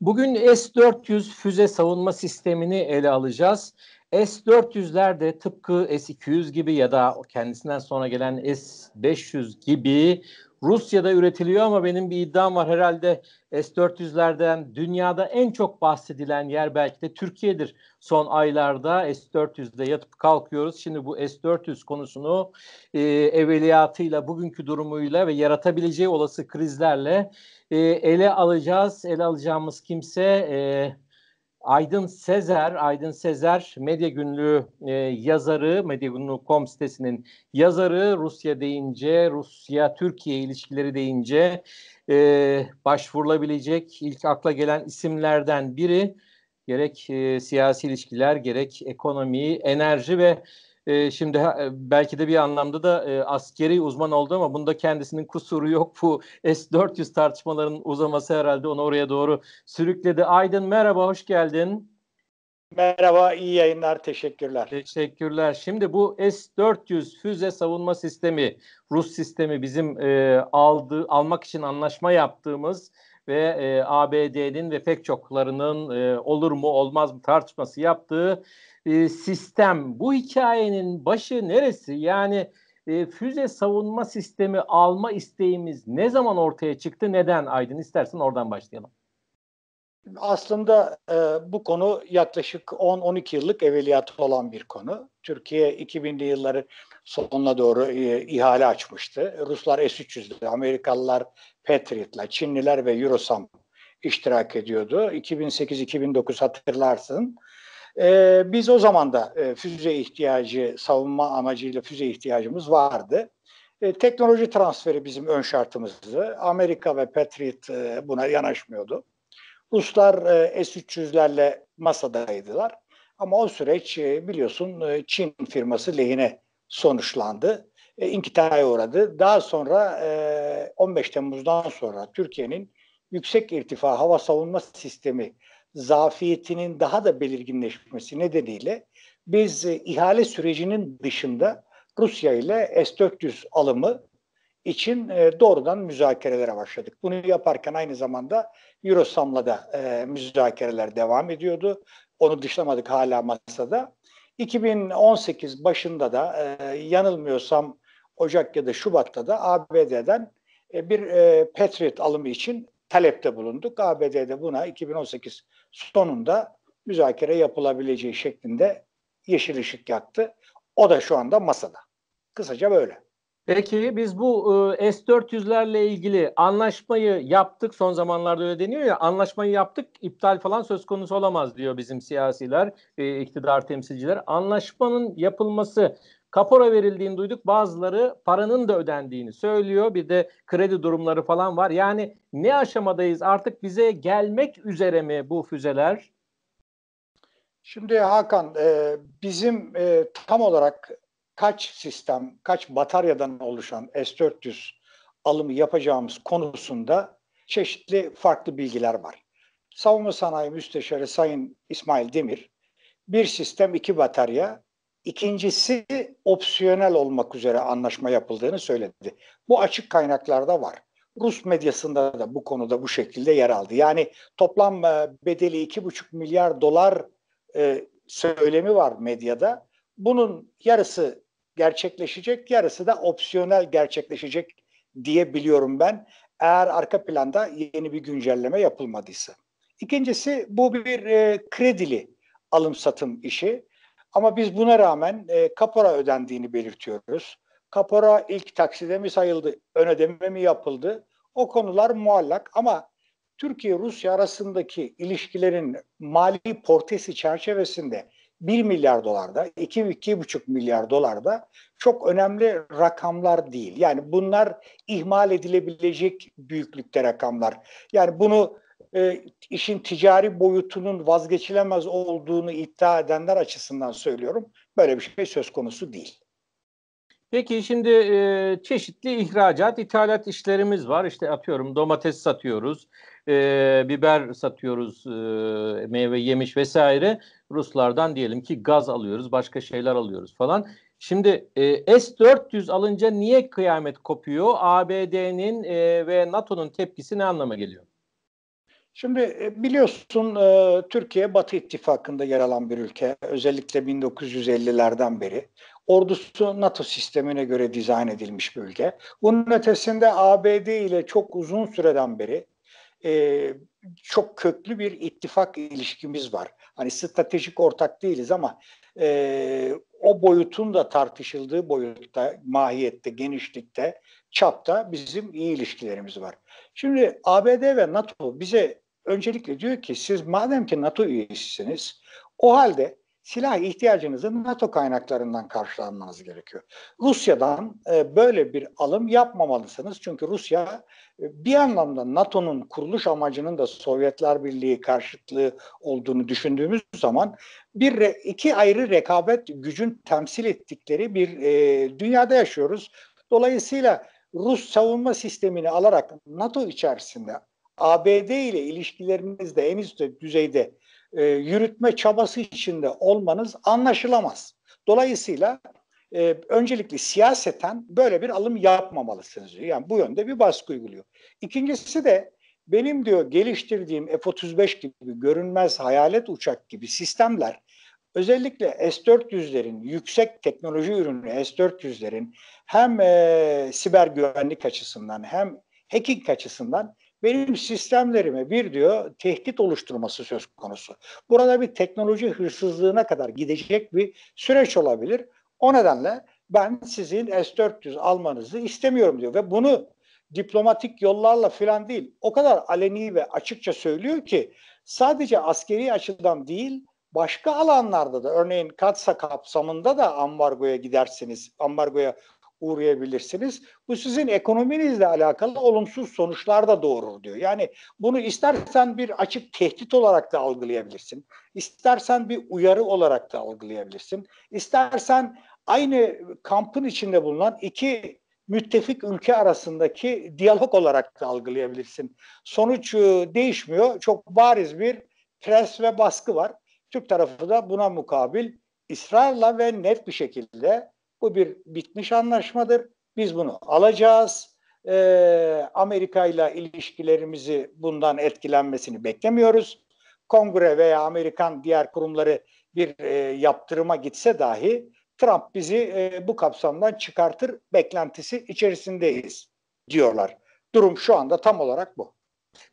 Bugün S-400 füze savunma sistemini ele alacağız. S-400'ler de tıpkı S-200 gibi ya da kendisinden sonra gelen S-500 gibi Rusya'da üretiliyor ama benim bir iddiam var herhalde S-400'lerden dünyada en çok bahsedilen yer belki de Türkiye'dir. Son aylarda S-400'de yatıp kalkıyoruz. Şimdi bu S-400 konusunu e, evveliyatıyla, bugünkü durumuyla ve yaratabileceği olası krizlerle e, ele alacağız. Ele alacağımız kimse... E, Aydın Sezer, Aydın Sezer medya günlüğü e, yazarı, medyagünlüğü.com sitesinin yazarı. Rusya deyince, Rusya-Türkiye ilişkileri deyince e, başvurulabilecek ilk akla gelen isimlerden biri. Gerek e, siyasi ilişkiler, gerek ekonomi, enerji ve e, şimdi ha, e, belki de bir anlamda da e, askeri uzman oldu ama bunda kendisinin kusuru yok. Bu S-400 tartışmalarının uzaması herhalde onu oraya doğru sürükledi. Aydın merhaba, hoş geldin. Merhaba, iyi yayınlar, teşekkürler. Teşekkürler. Şimdi bu S-400 füze savunma sistemi, Rus sistemi bizim e, aldığı, almak için anlaşma yaptığımız ve e, ABD'nin ve pek çoklarının e, olur mu olmaz mı tartışması yaptığı e, sistem. Bu hikayenin başı neresi? Yani e, füze savunma sistemi alma isteğimiz ne zaman ortaya çıktı? Neden Aydın? İstersen oradan başlayalım. Aslında e, bu konu yaklaşık 10-12 yıllık evveliyatı olan bir konu. Türkiye 2000'li yılları sonuna doğru e, ihale açmıştı. Ruslar S-300'de, Amerikalılar Patriot'la, Çinliler ve Eurosam iştirak ediyordu. 2008-2009 hatırlarsın. E, biz o zaman da e, füze ihtiyacı, savunma amacıyla füze ihtiyacımız vardı. E, teknoloji transferi bizim ön şartımızdı. Amerika ve Patriot e, buna yanaşmıyordu. Ruslar e, S-300'lerle masadaydılar. Ama o süreç e, biliyorsun e, Çin firması lehine sonuçlandı. E, İnkitaya uğradı. Daha sonra 15 Temmuz'dan sonra Türkiye'nin yüksek irtifa hava savunma sistemi zafiyetinin daha da belirginleşmesi nedeniyle biz ihale sürecinin dışında Rusya ile S-400 alımı için e, doğrudan müzakerelere başladık. Bunu yaparken aynı zamanda Eurosam'la da e, müzakereler devam ediyordu. Onu dışlamadık hala masada. 2018 başında da e, yanılmıyorsam Ocak ya da Şubat'ta da ABD'den bir e, Patriot alımı için talepte bulunduk. ABD'de buna 2018 sonunda müzakere yapılabileceği şeklinde yeşil ışık yaktı. O da şu anda masada. Kısaca böyle. Peki biz bu e, ıı, S400'lerle ilgili anlaşmayı yaptık son zamanlarda öyle deniyor ya anlaşmayı yaptık iptal falan söz konusu olamaz diyor bizim siyasiler e, iktidar temsilciler. Anlaşmanın yapılması kapora verildiğini duyduk bazıları paranın da ödendiğini söylüyor bir de kredi durumları falan var yani ne aşamadayız artık bize gelmek üzere mi bu füzeler? Şimdi Hakan e, bizim e, tam olarak kaç sistem, kaç bataryadan oluşan S-400 alımı yapacağımız konusunda çeşitli farklı bilgiler var. Savunma Sanayi Müsteşarı Sayın İsmail Demir, bir sistem iki batarya, ikincisi opsiyonel olmak üzere anlaşma yapıldığını söyledi. Bu açık kaynaklarda var. Rus medyasında da bu konuda bu şekilde yer aldı. Yani toplam e, bedeli iki buçuk milyar dolar e, söylemi var medyada. Bunun yarısı gerçekleşecek, yarısı da opsiyonel gerçekleşecek diye biliyorum ben. Eğer arka planda yeni bir güncelleme yapılmadıysa. İkincisi bu bir e, kredili alım satım işi. Ama biz buna rağmen e, kapora ödendiğini belirtiyoruz. Kapora ilk takside mi sayıldı, ön ödeme mi yapıldı? O konular muallak ama Türkiye-Rusya arasındaki ilişkilerin mali portesi çerçevesinde 1 milyar dolarda, 2-2,5 milyar dolarda çok önemli rakamlar değil. Yani bunlar ihmal edilebilecek büyüklükte rakamlar. Yani bunu e, işin ticari boyutunun vazgeçilemez olduğunu iddia edenler açısından söylüyorum. Böyle bir şey söz konusu değil. Peki şimdi e, çeşitli ihracat, ithalat işlerimiz var. İşte atıyorum domates satıyoruz, e, biber satıyoruz, e, meyve yemiş vesaire. Ruslardan diyelim ki gaz alıyoruz, başka şeyler alıyoruz falan. Şimdi e, S-400 alınca niye kıyamet kopuyor? ABD'nin e, ve NATO'nun tepkisi ne anlama geliyor? Şimdi e, biliyorsun e, Türkiye Batı İttifakı'nda yer alan bir ülke. Özellikle 1950'lerden beri. Ordusu NATO sistemine göre dizayn edilmiş bir ülke. Bunun ötesinde ABD ile çok uzun süreden beri e, çok köklü bir ittifak ilişkimiz var. Hani stratejik ortak değiliz ama e, o boyutun da tartışıldığı boyutta, mahiyette, genişlikte, çapta bizim iyi ilişkilerimiz var. Şimdi ABD ve NATO bize öncelikle diyor ki siz madem ki NATO üyesisiniz o halde silah ihtiyacınızı NATO kaynaklarından karşılanmanız gerekiyor. Rusya'dan e, böyle bir alım yapmamalısınız. Çünkü Rusya e, bir anlamda NATO'nun kuruluş amacının da Sovyetler Birliği karşıtlığı olduğunu düşündüğümüz zaman bir iki ayrı rekabet gücün temsil ettikleri bir e, dünyada yaşıyoruz. Dolayısıyla Rus savunma sistemini alarak NATO içerisinde ABD ile ilişkilerimiz de en üst düzeyde e, yürütme çabası içinde olmanız anlaşılamaz. Dolayısıyla e, öncelikle siyaseten böyle bir alım yapmamalısınız. Yani bu yönde bir baskı uyguluyor. İkincisi de benim diyor geliştirdiğim F-35 gibi görünmez hayalet uçak gibi sistemler özellikle S-400'lerin yüksek teknoloji ürünü S-400'lerin hem e, siber güvenlik açısından hem hacking açısından benim sistemlerime bir diyor tehdit oluşturması söz konusu. Burada bir teknoloji hırsızlığına kadar gidecek bir süreç olabilir. O nedenle ben sizin S-400 almanızı istemiyorum diyor ve bunu diplomatik yollarla filan değil o kadar aleni ve açıkça söylüyor ki sadece askeri açıdan değil başka alanlarda da örneğin Katsa kapsamında da ambargoya gidersiniz, ambargoya uğrayabilirsiniz. Bu sizin ekonominizle alakalı olumsuz sonuçlar da doğurur diyor. Yani bunu istersen bir açık tehdit olarak da algılayabilirsin. İstersen bir uyarı olarak da algılayabilirsin. İstersen aynı kampın içinde bulunan iki müttefik ülke arasındaki diyalog olarak da algılayabilirsin. Sonuç e, değişmiyor. Çok bariz bir pres ve baskı var. Türk tarafı da buna mukabil ısrarla ve net bir şekilde bu bir bitmiş anlaşmadır. Biz bunu alacağız. E, Amerika ile ilişkilerimizi bundan etkilenmesini beklemiyoruz. Kongre veya Amerikan diğer kurumları bir e, yaptırıma gitse dahi Trump bizi e, bu kapsamdan çıkartır beklentisi içerisindeyiz diyorlar. Durum şu anda tam olarak bu.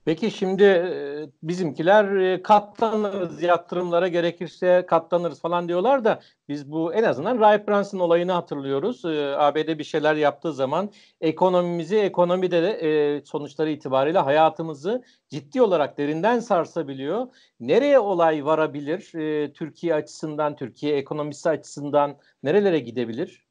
Peki şimdi e, bizimkiler e, katlanırız yatırımlara gerekirse katlanırız falan diyorlar da biz bu en azından Ray Branson olayını hatırlıyoruz. E, ABD bir şeyler yaptığı zaman ekonomimizi ekonomide de sonuçları itibariyle hayatımızı ciddi olarak derinden sarsabiliyor. Nereye olay varabilir? Türkiye açısından, Türkiye ekonomisi açısından nerelere gidebilir?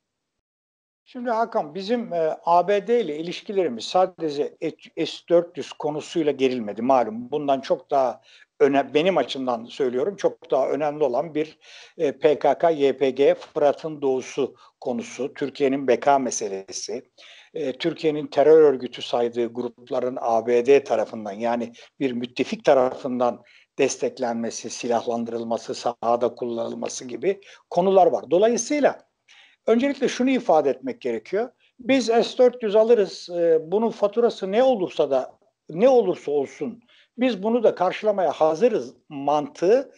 Şimdi Hakan bizim e, ABD ile ilişkilerimiz sadece S-400 konusuyla gerilmedi malum. Bundan çok daha öne, benim açımdan söylüyorum çok daha önemli olan bir e, PKK-YPG Fırat'ın doğusu konusu, Türkiye'nin beka meselesi, e, Türkiye'nin terör örgütü saydığı grupların ABD tarafından yani bir müttefik tarafından desteklenmesi, silahlandırılması, sahada kullanılması gibi konular var. Dolayısıyla Öncelikle şunu ifade etmek gerekiyor. Biz S400 alırız. E, bunun faturası ne olursa da ne olursa olsun biz bunu da karşılamaya hazırız mantığı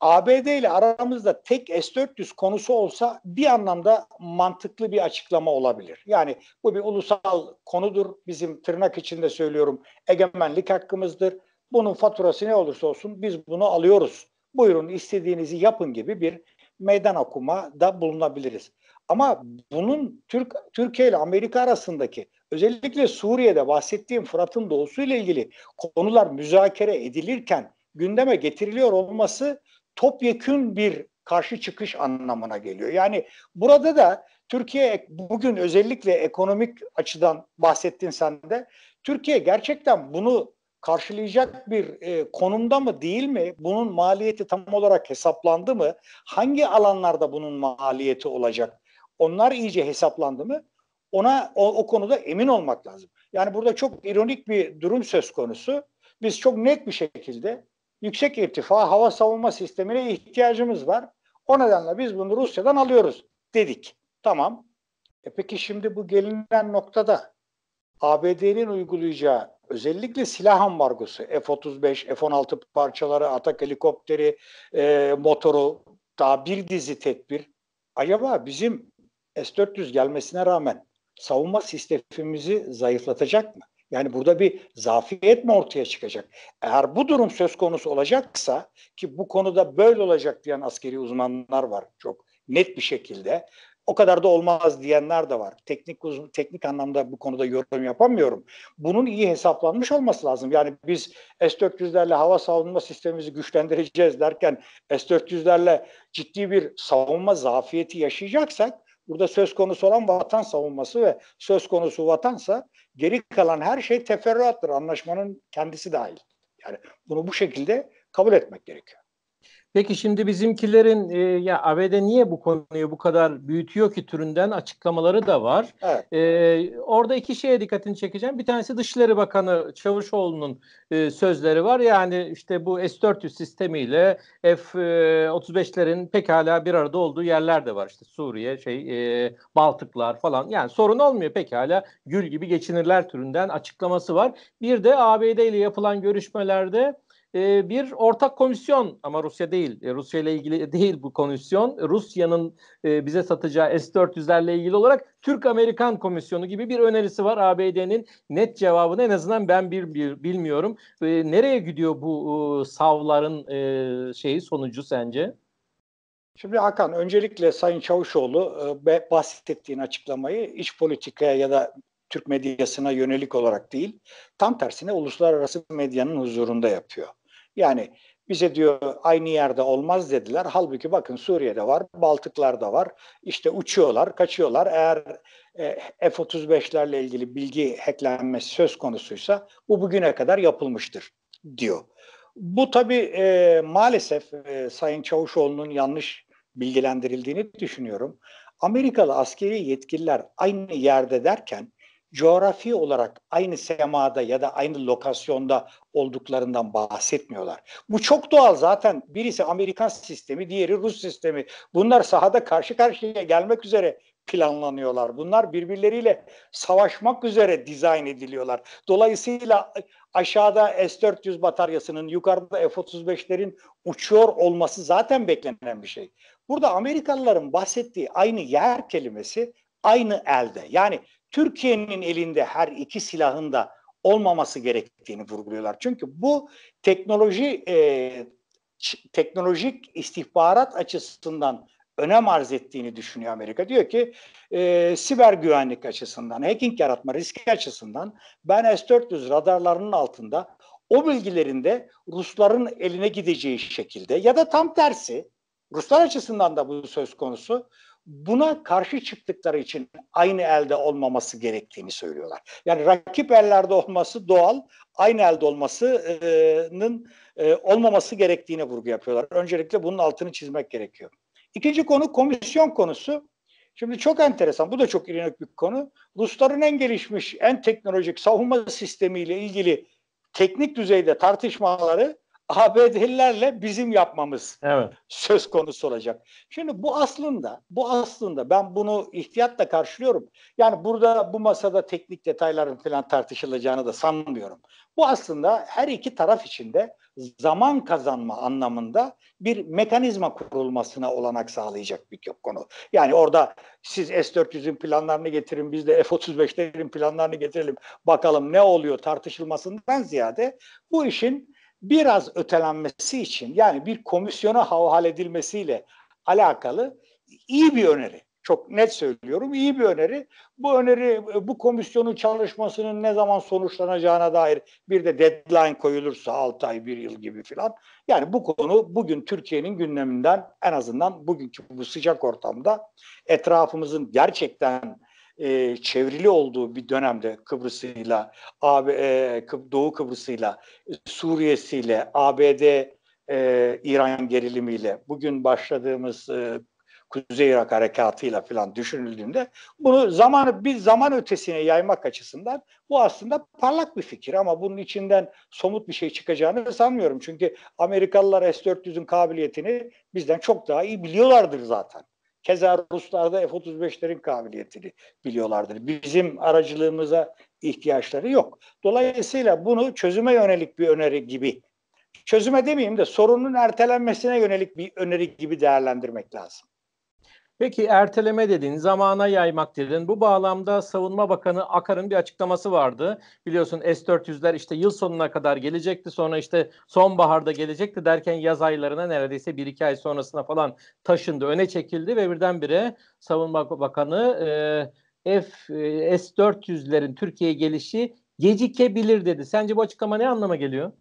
ABD ile aramızda tek S-400 konusu olsa bir anlamda mantıklı bir açıklama olabilir. Yani bu bir ulusal konudur. Bizim tırnak içinde söylüyorum egemenlik hakkımızdır. Bunun faturası ne olursa olsun biz bunu alıyoruz. Buyurun istediğinizi yapın gibi bir meydan okuma da bulunabiliriz. Ama bunun Türk Türkiye ile Amerika arasındaki özellikle Suriye'de bahsettiğim Fırat'ın doğusu ile ilgili konular müzakere edilirken gündeme getiriliyor olması topyekün bir karşı çıkış anlamına geliyor. Yani burada da Türkiye bugün özellikle ekonomik açıdan bahsettin sen de. Türkiye gerçekten bunu karşılayacak bir e, konumda mı değil mi? Bunun maliyeti tam olarak hesaplandı mı? Hangi alanlarda bunun maliyeti olacak? onlar iyice hesaplandı mı ona o, o konuda emin olmak lazım. Yani burada çok ironik bir durum söz konusu. Biz çok net bir şekilde yüksek irtifa hava savunma sistemine ihtiyacımız var. O nedenle biz bunu Rusya'dan alıyoruz dedik. Tamam. E peki şimdi bu gelinen noktada ABD'nin uygulayacağı özellikle silah ambargosu F-35, F-16 parçaları, atak helikopteri, e, motoru daha bir dizi tedbir. Acaba bizim S-400 gelmesine rağmen savunma sistemimizi zayıflatacak mı? Yani burada bir zafiyet mi ortaya çıkacak? Eğer bu durum söz konusu olacaksa ki bu konuda böyle olacak diyen askeri uzmanlar var çok net bir şekilde. O kadar da olmaz diyenler de var. Teknik teknik anlamda bu konuda yorum yapamıyorum. Bunun iyi hesaplanmış olması lazım. Yani biz S-400'lerle hava savunma sistemimizi güçlendireceğiz derken S-400'lerle ciddi bir savunma zafiyeti yaşayacaksak Burada söz konusu olan vatan savunması ve söz konusu vatansa geri kalan her şey teferruattır. Anlaşmanın kendisi dahil. Yani bunu bu şekilde kabul etmek gerekiyor. Peki şimdi bizimkilerin e, ya ABD niye bu konuyu bu kadar büyütüyor ki türünden açıklamaları da var. Evet. E, orada iki şeye dikkatini çekeceğim. Bir tanesi Dışişleri Bakanı Çavuşoğlu'nun e, sözleri var. Yani işte bu S-400 sistemiyle F-35'lerin e, pekala bir arada olduğu yerler de var. İşte Suriye, şey e, Baltıklar falan. Yani sorun olmuyor pekala. Gül gibi geçinirler türünden açıklaması var. Bir de ABD ile yapılan görüşmelerde ee, bir ortak komisyon ama Rusya değil, e, Rusya ile ilgili değil bu komisyon. Rusya'nın e, bize satacağı S-400'lerle ilgili olarak Türk-Amerikan komisyonu gibi bir önerisi var. ABD'nin net cevabını en azından ben bir, bir bilmiyorum. nereye gidiyor bu e, savların şeyi sonucu sence? Şimdi Hakan öncelikle Sayın Çavuşoğlu e, bahsettiğin açıklamayı iç politikaya ya da Türk medyasına yönelik olarak değil, tam tersine uluslararası medyanın huzurunda yapıyor. Yani bize diyor aynı yerde olmaz dediler. Halbuki bakın Suriye'de var, Baltıklar'da var. İşte uçuyorlar, kaçıyorlar. Eğer e, F-35'lerle ilgili bilgi hacklenmesi söz konusuysa bu bugüne kadar yapılmıştır diyor. Bu tabii e, maalesef e, Sayın Çavuşoğlu'nun yanlış bilgilendirildiğini düşünüyorum. Amerikalı askeri yetkililer aynı yerde derken coğrafi olarak aynı semada ya da aynı lokasyonda olduklarından bahsetmiyorlar. Bu çok doğal zaten. Birisi Amerikan sistemi, diğeri Rus sistemi. Bunlar sahada karşı karşıya gelmek üzere planlanıyorlar. Bunlar birbirleriyle savaşmak üzere dizayn ediliyorlar. Dolayısıyla aşağıda S-400 bataryasının, yukarıda F-35'lerin uçuyor olması zaten beklenen bir şey. Burada Amerikalıların bahsettiği aynı yer kelimesi aynı elde. Yani Türkiye'nin elinde her iki silahın da olmaması gerektiğini vurguluyorlar. Çünkü bu teknoloji e, teknolojik istihbarat açısından önem arz ettiğini düşünüyor Amerika. Diyor ki e, siber güvenlik açısından, hacking yaratma riski açısından ben S-400 radarlarının altında o bilgilerin de Rusların eline gideceği şekilde ya da tam tersi Ruslar açısından da bu söz konusu buna karşı çıktıkları için aynı elde olmaması gerektiğini söylüyorlar. Yani rakip ellerde olması doğal, aynı elde olmasının e, olmaması gerektiğine vurgu yapıyorlar. Öncelikle bunun altını çizmek gerekiyor. İkinci konu komisyon konusu. Şimdi çok enteresan, bu da çok ilginç bir konu. Rusların en gelişmiş, en teknolojik savunma sistemiyle ilgili teknik düzeyde tartışmaları ABD'lilerle bizim yapmamız evet. söz konusu olacak. Şimdi bu aslında, bu aslında ben bunu ihtiyatla karşılıyorum. Yani burada bu masada teknik detayların falan tartışılacağını da sanmıyorum. Bu aslında her iki taraf içinde zaman kazanma anlamında bir mekanizma kurulmasına olanak sağlayacak bir konu. Yani orada siz S-400'ün planlarını getirin, biz de F-35'lerin planlarını getirelim, bakalım ne oluyor tartışılmasından ziyade bu işin biraz ötelenmesi için yani bir komisyona havale edilmesiyle alakalı iyi bir öneri. Çok net söylüyorum iyi bir öneri. Bu öneri bu komisyonun çalışmasının ne zaman sonuçlanacağına dair bir de deadline koyulursa 6 ay 1 yıl gibi filan. Yani bu konu bugün Türkiye'nin gündeminden en azından bugünkü bu sıcak ortamda etrafımızın gerçekten e, çevrili olduğu bir dönemde Kıbrıs'ıyla, AB, e, Doğu Kıbrıs'ıyla, Suriye'siyle, ABD, e, İran gerilimiyle, bugün başladığımız e, Kuzey Irak harekatıyla falan düşünüldüğünde bunu zamanı bir zaman ötesine yaymak açısından bu aslında parlak bir fikir ama bunun içinden somut bir şey çıkacağını sanmıyorum. Çünkü Amerikalılar S-400'ün kabiliyetini bizden çok daha iyi biliyorlardır zaten. Keza Ruslar da F-35'lerin kabiliyetini biliyorlardır. Bizim aracılığımıza ihtiyaçları yok. Dolayısıyla bunu çözüme yönelik bir öneri gibi, çözüme demeyeyim de sorunun ertelenmesine yönelik bir öneri gibi değerlendirmek lazım. Peki erteleme dedin, zamana yaymak dedin. Bu bağlamda Savunma Bakanı Akar'ın bir açıklaması vardı. Biliyorsun S-400'ler işte yıl sonuna kadar gelecekti. Sonra işte sonbaharda gelecekti derken yaz aylarına neredeyse bir iki ay sonrasına falan taşındı. Öne çekildi ve birdenbire Savunma Bakanı e, F, e, S-400'lerin Türkiye'ye gelişi gecikebilir dedi. Sence bu açıklama ne anlama geliyor?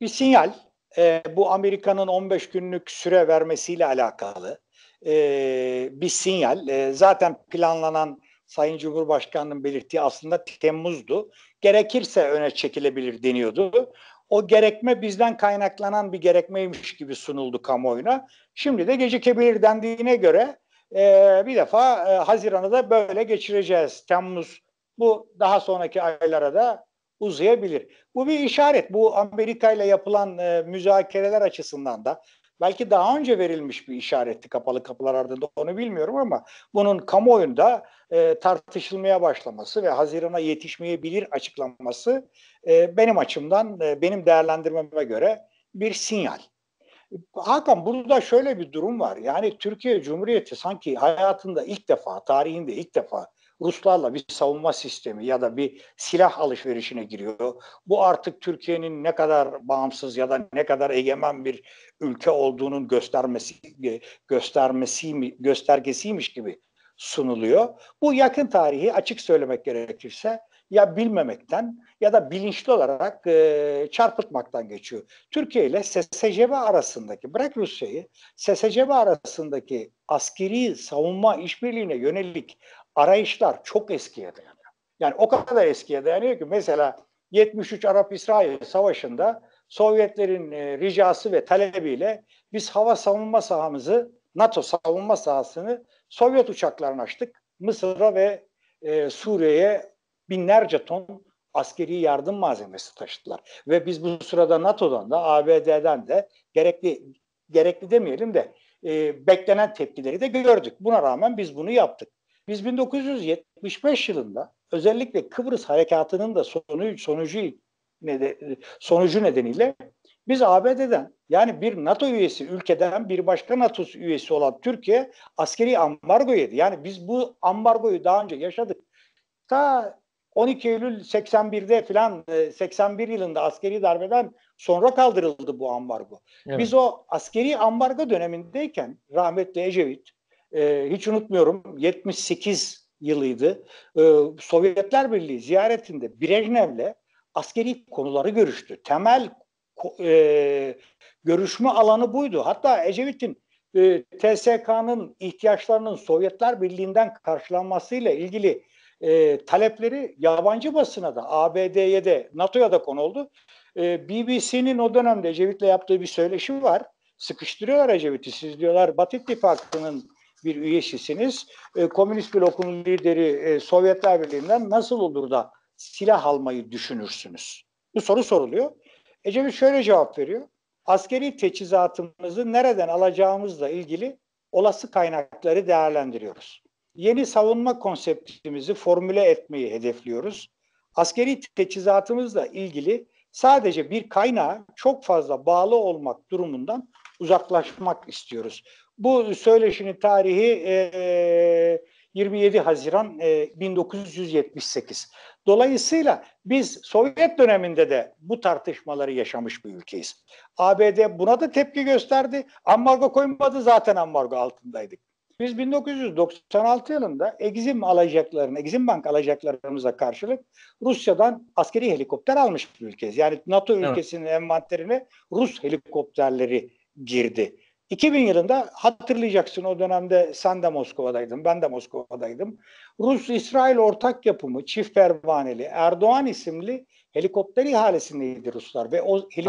Bir sinyal. E, bu Amerika'nın 15 günlük süre vermesiyle alakalı e, bir sinyal. E, zaten planlanan Sayın Cumhurbaşkanı'nın belirttiği aslında Temmuz'du. Gerekirse öne çekilebilir deniyordu. O gerekme bizden kaynaklanan bir gerekmeymiş gibi sunuldu kamuoyuna. Şimdi de gecikebilir dendiğine göre e, bir defa e, Haziran'ı da böyle geçireceğiz. Temmuz bu daha sonraki aylara da uzayabilir. Bu bir işaret. Bu Amerika ile yapılan e, müzakereler açısından da Belki daha önce verilmiş bir işaretti kapalı kapılar ardında onu bilmiyorum ama bunun kamuoyunda e, tartışılmaya başlaması ve Haziran'a yetişmeyebilir açıklanması e, benim açımdan, e, benim değerlendirmeme göre bir sinyal. Hakan burada şöyle bir durum var. Yani Türkiye Cumhuriyeti sanki hayatında ilk defa, tarihinde ilk defa Ruslarla bir savunma sistemi ya da bir silah alışverişine giriyor. Bu artık Türkiye'nin ne kadar bağımsız ya da ne kadar egemen bir ülke olduğunun göstermesi göstermesi göstergesiymiş gibi sunuluyor. Bu yakın tarihi açık söylemek gerekirse ya bilmemekten ya da bilinçli olarak e, çarpıtmaktan geçiyor. Türkiye ile SSCB arasındaki, bırak Rusya'yı, SSCB arasındaki askeri savunma işbirliğine yönelik arayışlar çok eskiye dayanıyor. Yani o kadar eskiye dayanıyor ki mesela 73 Arap-İsrail Savaşı'nda Sovyetlerin e, ricası ve talebiyle biz hava savunma sahamızı, NATO savunma sahasını Sovyet uçaklarına açtık. Mısır'a ve e, Suriye'ye binlerce ton askeri yardım malzemesi taşıttılar Ve biz bu sırada NATO'dan da ABD'den de gerekli gerekli demeyelim de e, beklenen tepkileri de gördük. Buna rağmen biz bunu yaptık. Biz 1975 yılında özellikle Kıbrıs harekatının da sonu, sonucu sonucu nedeniyle biz ABD'den yani bir NATO üyesi ülkeden bir başka NATO üyesi olan Türkiye askeri ambargo yedi. Yani biz bu ambargoyu daha önce yaşadık. Ta 12 Eylül 81'de filan 81 e, yılında askeri darbeden sonra kaldırıldı bu ambargo. Evet. Biz o askeri ambargo dönemindeyken rahmetli Ecevit e, hiç unutmuyorum 78 yılıydı. E, Sovyetler Birliği ziyaretinde Brejnev'le askeri konuları görüştü. Temel e, görüşme alanı buydu. Hatta Ecevit'in e, TSK'nın ihtiyaçlarının Sovyetler Birliği'nden karşılanmasıyla ilgili e, talepleri yabancı basına da, ABD'ye de, NATO'ya da konu oldu. E, BBC'nin o dönemde Ecevit'le yaptığı bir söyleşi var. Sıkıştırıyorlar Ecevit'i. Siz diyorlar Batı İttifakı'nın bir üyesisiniz, E, Komünist blokunun lideri e, Sovyetler Birliği'nden nasıl olur da silah almayı düşünürsünüz? Bu soru soruluyor. Ecevit şöyle cevap veriyor. Askeri teçhizatımızı nereden alacağımızla ilgili olası kaynakları değerlendiriyoruz. Yeni savunma konseptimizi formüle etmeyi hedefliyoruz. Askeri teçhizatımızla ilgili sadece bir kaynağa çok fazla bağlı olmak durumundan uzaklaşmak istiyoruz. Bu söyleşinin tarihi e, 27 Haziran e, 1978. Dolayısıyla biz Sovyet döneminde de bu tartışmaları yaşamış bir ülkeyiz. ABD buna da tepki gösterdi. Ambargo koymadı zaten ambargo altındaydık. Biz 1996 yılında Exim alacaklarını, Exim Bank alacaklarımıza karşılık Rusya'dan askeri helikopter almış bir ülkeyiz. Yani NATO ülkesinin evet. envanterine Rus helikopterleri girdi. 2000 yılında hatırlayacaksın o dönemde sen de Moskova'daydın, ben de Moskova'daydım. Rus-İsrail ortak yapımı çift pervaneli Erdoğan isimli helikopter ihalesindeydi Ruslar ve o helikopter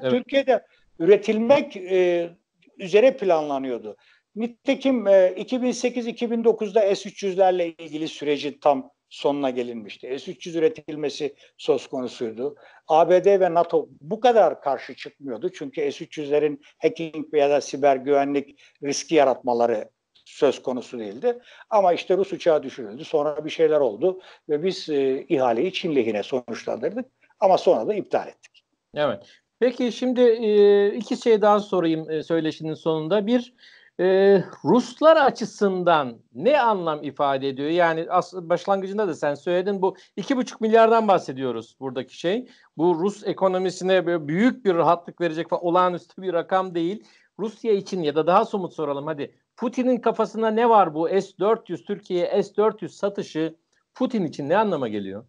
Tamam, evet. Türkiye'de üretilmek e, üzere planlanıyordu. Nitekim e, 2008-2009'da S-300'lerle ilgili sürecin tam sonuna gelinmişti. S-300 üretilmesi söz konusuydu. ABD ve NATO bu kadar karşı çıkmıyordu. Çünkü S-300'lerin hacking veya da siber güvenlik riski yaratmaları söz konusu değildi. Ama işte Rus uçağı düşürüldü. Sonra bir şeyler oldu ve biz e, ihaleyi Çin lehine sonuçlandırdık. Ama sonra da iptal ettik. Evet. Peki şimdi e, iki şey daha sorayım e, söyleşinin sonunda. Bir, ee, Ruslar açısından ne anlam ifade ediyor? Yani as- başlangıcında da sen söyledin bu iki buçuk milyardan bahsediyoruz buradaki şey. Bu Rus ekonomisine büyük bir rahatlık verecek falan olağanüstü bir rakam değil. Rusya için ya da daha somut soralım hadi. Putin'in kafasında ne var bu S-400 Türkiye S-400 satışı Putin için ne anlama geliyor?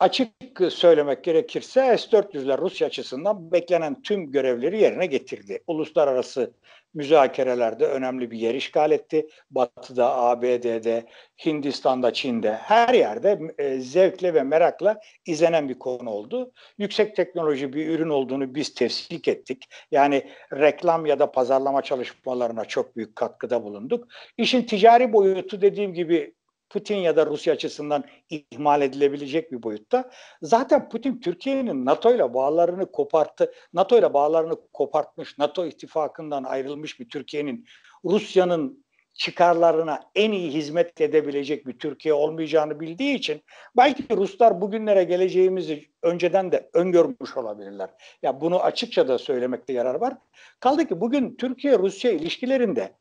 Açık söylemek gerekirse S-400'ler Rusya açısından beklenen tüm görevleri yerine getirdi. Uluslararası müzakerelerde önemli bir yer işgal etti. Batı'da, ABD'de, Hindistan'da, Çin'de her yerde e, zevkle ve merakla izlenen bir konu oldu. Yüksek teknoloji bir ürün olduğunu biz tefsik ettik. Yani reklam ya da pazarlama çalışmalarına çok büyük katkıda bulunduk. İşin ticari boyutu dediğim gibi Putin ya da Rusya açısından ihmal edilebilecek bir boyutta. Zaten Putin Türkiye'nin NATO ile bağlarını koparttı. NATO ile bağlarını kopartmış, NATO ittifakından ayrılmış bir Türkiye'nin Rusya'nın çıkarlarına en iyi hizmet edebilecek bir Türkiye olmayacağını bildiği için belki Ruslar bugünlere geleceğimizi önceden de öngörmüş olabilirler. Ya bunu açıkça da söylemekte yarar var. Kaldı ki bugün Türkiye-Rusya ilişkilerinde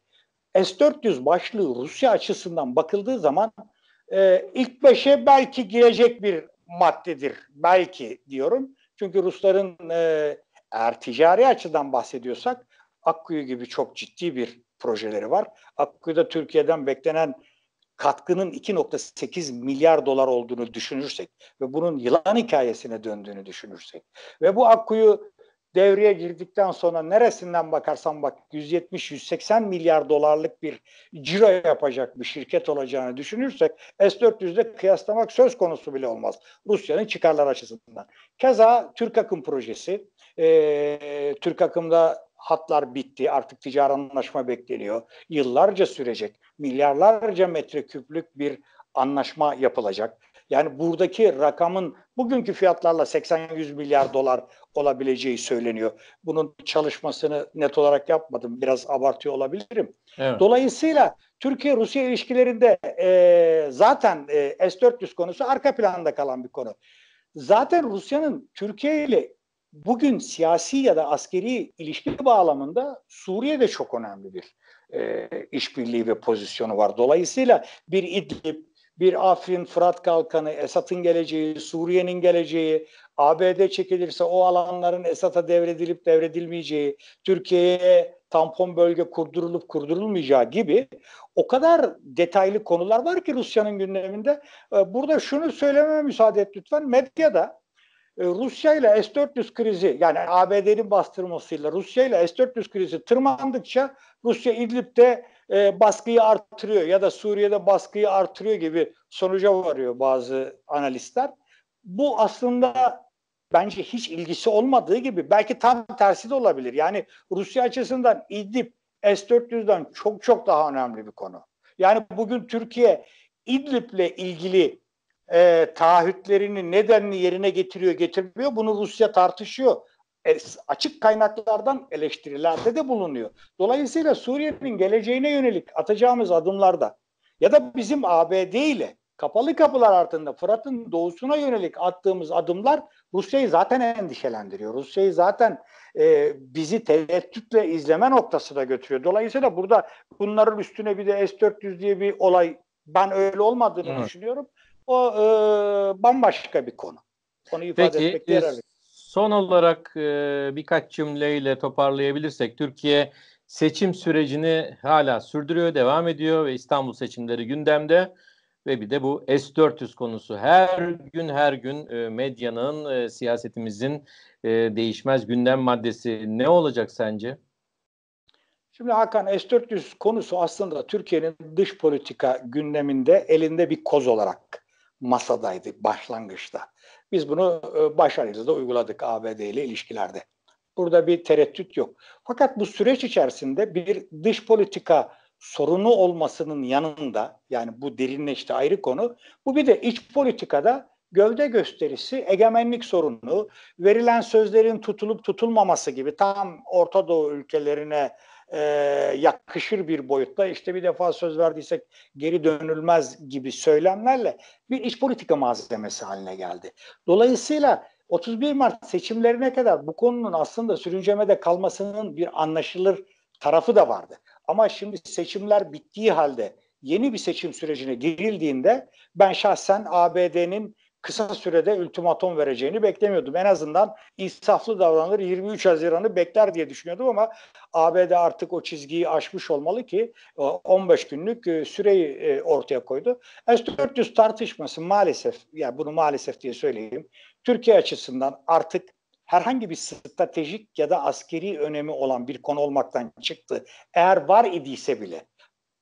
S-400 başlığı Rusya açısından bakıldığı zaman e, ilk beşe belki girecek bir maddedir. Belki diyorum. Çünkü Rusların e, eğer ticari açıdan bahsediyorsak Akkuyu gibi çok ciddi bir projeleri var. Akkuyu'da Türkiye'den beklenen katkının 2.8 milyar dolar olduğunu düşünürsek ve bunun yılan hikayesine döndüğünü düşünürsek ve bu Akkuyu devreye girdikten sonra neresinden bakarsan bak 170-180 milyar dolarlık bir ciro yapacak bir şirket olacağını düşünürsek S-400'de kıyaslamak söz konusu bile olmaz. Rusya'nın çıkarları açısından. Keza Türk Akım projesi. E, Türk Akım'da hatlar bitti. Artık ticari anlaşma bekleniyor. Yıllarca sürecek. Milyarlarca metreküplük bir anlaşma yapılacak. Yani buradaki rakamın bugünkü fiyatlarla 80-100 milyar dolar olabileceği söyleniyor. Bunun çalışmasını net olarak yapmadım. Biraz abartıyor olabilirim. Evet. Dolayısıyla Türkiye-Rusya ilişkilerinde e, zaten e, S-400 konusu arka planda kalan bir konu. Zaten Rusya'nın Türkiye ile bugün siyasi ya da askeri ilişki bağlamında Suriye'de çok önemli bir e, işbirliği ve pozisyonu var. Dolayısıyla bir İdlib, bir Afrin, Fırat Kalkanı, Esad'ın geleceği, Suriye'nin geleceği, ABD çekilirse o alanların Esad'a devredilip devredilmeyeceği, Türkiye'ye tampon bölge kurdurulup kurdurulmayacağı gibi o kadar detaylı konular var ki Rusya'nın gündeminde. Ee, burada şunu söylememe müsaade et lütfen. Medyada e, Rusya ile S-400 krizi yani ABD'nin bastırmasıyla Rusya ile S-400 krizi tırmandıkça Rusya İdlib'de e, baskıyı artırıyor ya da Suriye'de baskıyı artırıyor gibi sonuca varıyor bazı analistler. Bu aslında bence hiç ilgisi olmadığı gibi belki tam tersi de olabilir. Yani Rusya açısından İdlib S-400'den çok çok daha önemli bir konu. Yani bugün Türkiye İdlib'le ilgili e, taahhütlerini nedenli yerine getiriyor getirmiyor bunu Rusya tartışıyor. E, açık kaynaklardan eleştirilerde de bulunuyor. Dolayısıyla Suriye'nin geleceğine yönelik atacağımız adımlarda ya da bizim ABD ile kapalı kapılar altında Fırat'ın doğusuna yönelik attığımız adımlar Rusya'yı zaten endişelendiriyor. Rusya'yı zaten e, bizi tereddütle izleme noktasına götürüyor. Dolayısıyla burada bunların üstüne bir de S-400 diye bir olay ben öyle olmadığını evet. düşünüyorum. O e, bambaşka bir konu. Onu ifade Peki, etmek yararlı. Son olarak e, birkaç cümleyle toparlayabilirsek Türkiye seçim sürecini hala sürdürüyor, devam ediyor ve İstanbul seçimleri gündemde ve bir de bu S400 konusu her gün her gün e, medyanın e, siyasetimizin e, değişmez gündem maddesi ne olacak sence? Şimdi Hakan S400 konusu aslında Türkiye'nin dış politika gündeminde elinde bir koz olarak Masadaydı başlangıçta. Biz bunu e, başarıyla da uyguladık ABD ile ilişkilerde. Burada bir tereddüt yok. Fakat bu süreç içerisinde bir dış politika sorunu olmasının yanında yani bu derinleşti ayrı konu. Bu bir de iç politikada gövde gösterisi, egemenlik sorunu, verilen sözlerin tutulup tutulmaması gibi tam Orta Doğu ülkelerine e, yakışır bir boyutta işte bir defa söz verdiysek geri dönülmez gibi söylemlerle bir iç politika malzemesi haline geldi. Dolayısıyla 31 Mart seçimlerine kadar bu konunun aslında sürüncemede kalmasının bir anlaşılır tarafı da vardı. Ama şimdi seçimler bittiği halde yeni bir seçim sürecine girildiğinde ben şahsen ABD'nin kısa sürede ultimatum vereceğini beklemiyordum. En azından insaflı davranır, 23 Haziran'ı bekler diye düşünüyordum ama ABD artık o çizgiyi aşmış olmalı ki 15 e, günlük e, süreyi e, ortaya koydu. S-400 tartışması maalesef, yani bunu maalesef diye söyleyeyim, Türkiye açısından artık herhangi bir stratejik ya da askeri önemi olan bir konu olmaktan çıktı. Eğer var idiyse bile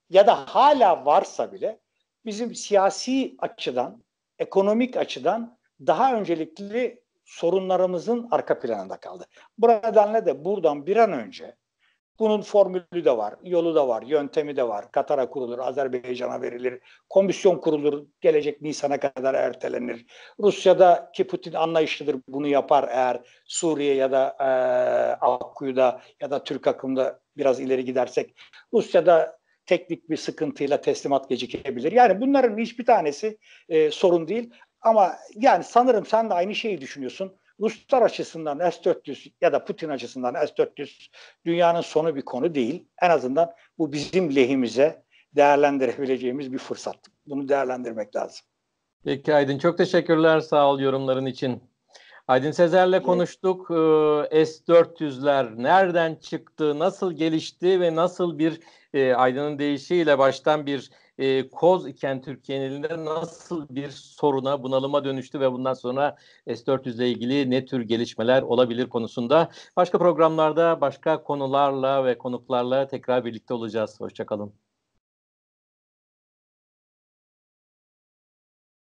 ya da hala varsa bile bizim siyasi açıdan ekonomik açıdan daha öncelikli sorunlarımızın arka planında kaldı. Bu nedenle de buradan bir an önce bunun formülü de var, yolu da var, yöntemi de var. Katar'a kurulur, Azerbaycan'a verilir, komisyon kurulur, gelecek Nisan'a kadar ertelenir. Rusya'daki Putin anlayışlıdır, bunu yapar eğer Suriye ya da e, Akkuyu'da ya da Türk akımda biraz ileri gidersek. Rusya'da teknik bir sıkıntıyla teslimat gecikebilir. Yani bunların hiçbir tanesi e, sorun değil. Ama yani sanırım sen de aynı şeyi düşünüyorsun. Ruslar açısından S-400 ya da Putin açısından S-400 dünyanın sonu bir konu değil. En azından bu bizim lehimize değerlendirebileceğimiz bir fırsat. Bunu değerlendirmek lazım. Peki Aydın çok teşekkürler sağ ol yorumların için. Aydın Sezer'le konuştuk. Ee, S-400'ler nereden çıktı, nasıl gelişti ve nasıl bir e, Aydın'ın deyişiyle baştan bir e, koz iken Türkiye'nin nasıl bir soruna, bunalıma dönüştü ve bundan sonra S-400 ile ilgili ne tür gelişmeler olabilir konusunda başka programlarda, başka konularla ve konuklarla tekrar birlikte olacağız. Hoşçakalın.